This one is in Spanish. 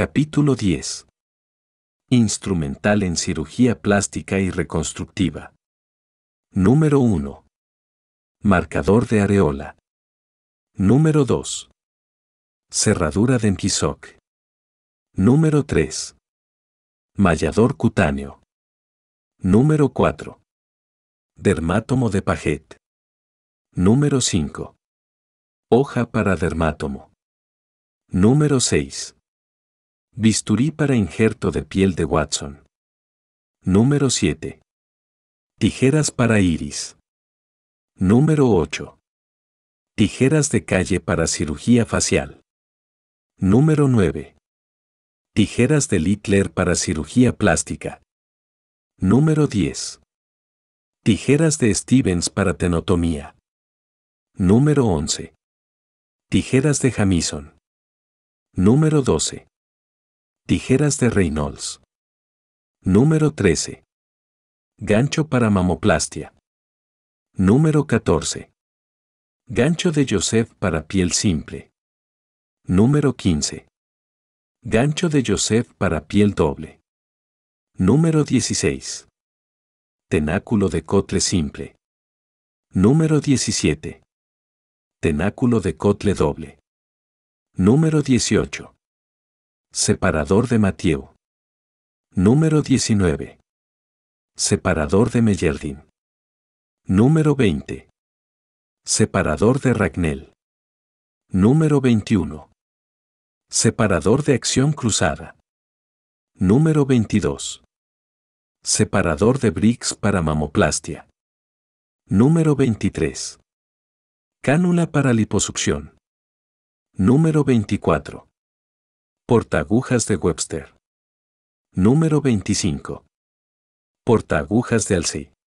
Capítulo 10. Instrumental en cirugía plástica y reconstructiva. Número 1. Marcador de areola. Número 2. Cerradura de Enquisoc. Número 3. Mallador cutáneo. Número 4. Dermátomo de pajet. Número 5. Hoja para dermátomo. Número 6. Bisturí para injerto de piel de Watson. Número 7. Tijeras para iris. Número 8. Tijeras de calle para cirugía facial. Número 9. Tijeras de Littler para cirugía plástica. Número 10. Tijeras de Stevens para tenotomía. Número 11. Tijeras de Jamison. Número 12. Tijeras de Reynolds. Número 13. Gancho para mamoplastia. Número 14. Gancho de Joseph para piel simple. Número 15. Gancho de Joseph para piel doble. Número 16. Tenáculo de cotle simple. Número 17. Tenáculo de cotle doble. Número 18. Separador de Mateo Número 19. Separador de Meyerdin. Número 20. Separador de Ragnel. Número 21. Separador de acción cruzada. Número 22. Separador de BRICS para mamoplastia. Número 23. Cánula para liposucción. Número 24 agujas de Webster. Número 25. Portagujas de Alcy.